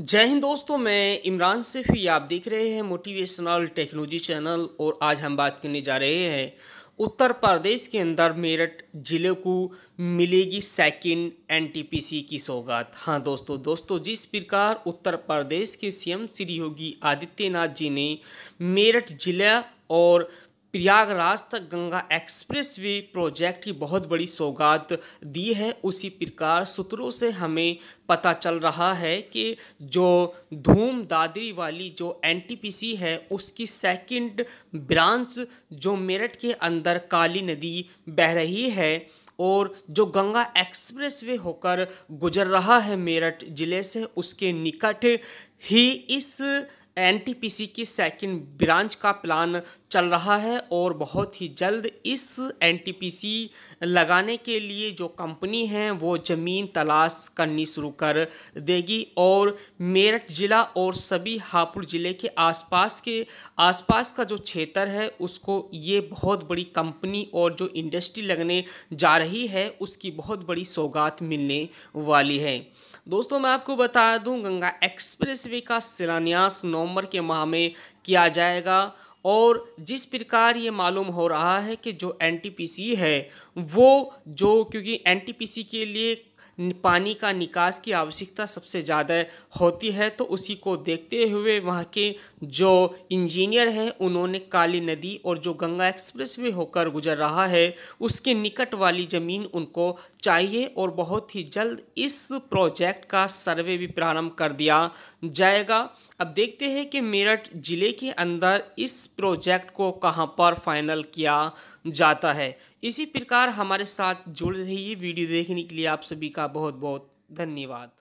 जय हिंद दोस्तों मैं इमरान सेफी आप देख रहे हैं मोटिवेशनल टेक्नोलॉजी चैनल और आज हम बात करने जा रहे हैं उत्तर प्रदेश के अंदर मेरठ ज़िले को मिलेगी सेकंड एनटीपीसी की सौगात हाँ दोस्तों दोस्तों जिस प्रकार उत्तर प्रदेश के सीएम श्री योगी आदित्यनाथ जी ने मेरठ जिला और प्रयागराज तक गंगा एक्सप्रेस वे प्रोजेक्ट की बहुत बड़ी सौगात दी है उसी प्रकार सूत्रों से हमें पता चल रहा है कि जो धूम दादरी वाली जो एनटीपीसी है उसकी सेकंड ब्रांच जो मेरठ के अंदर काली नदी बह रही है और जो गंगा एक्सप्रेस वे होकर गुजर रहा है मेरठ ज़िले से उसके निकट ही इस एनटीपीसी की सेकंड ब्रांच का प्लान चल रहा है और बहुत ही जल्द इस एनटीपीसी लगाने के लिए जो कंपनी है वो ज़मीन तलाश करनी शुरू कर देगी और मेरठ ज़िला और सभी हापुड़ ज़िले के आसपास के आसपास का जो क्षेत्र है उसको ये बहुत बड़ी कंपनी और जो इंडस्ट्री लगने जा रही है उसकी बहुत बड़ी सौगात मिलने वाली है दोस्तों मैं आपको बता दूं गंगा एक्सप्रेस वे का शिलान्यास नवंबर के माह में किया जाएगा और जिस प्रकार ये मालूम हो रहा है कि जो एन है वो जो क्योंकि एन के लिए पानी का निकास की आवश्यकता सबसे ज़्यादा होती है तो उसी को देखते हुए वहाँ के जो इंजीनियर हैं उन्होंने काली नदी और जो गंगा एक्सप्रेस वे होकर गुजर रहा है उसके निकट वाली ज़मीन उनको चाहिए और बहुत ही जल्द इस प्रोजेक्ट का सर्वे भी प्रारंभ कर दिया जाएगा अब देखते हैं कि मेरठ ज़िले के अंदर इस प्रोजेक्ट को कहां पर फाइनल किया जाता है इसी प्रकार हमारे साथ जुड़ रही वीडियो देखने के लिए आप सभी का बहुत बहुत धन्यवाद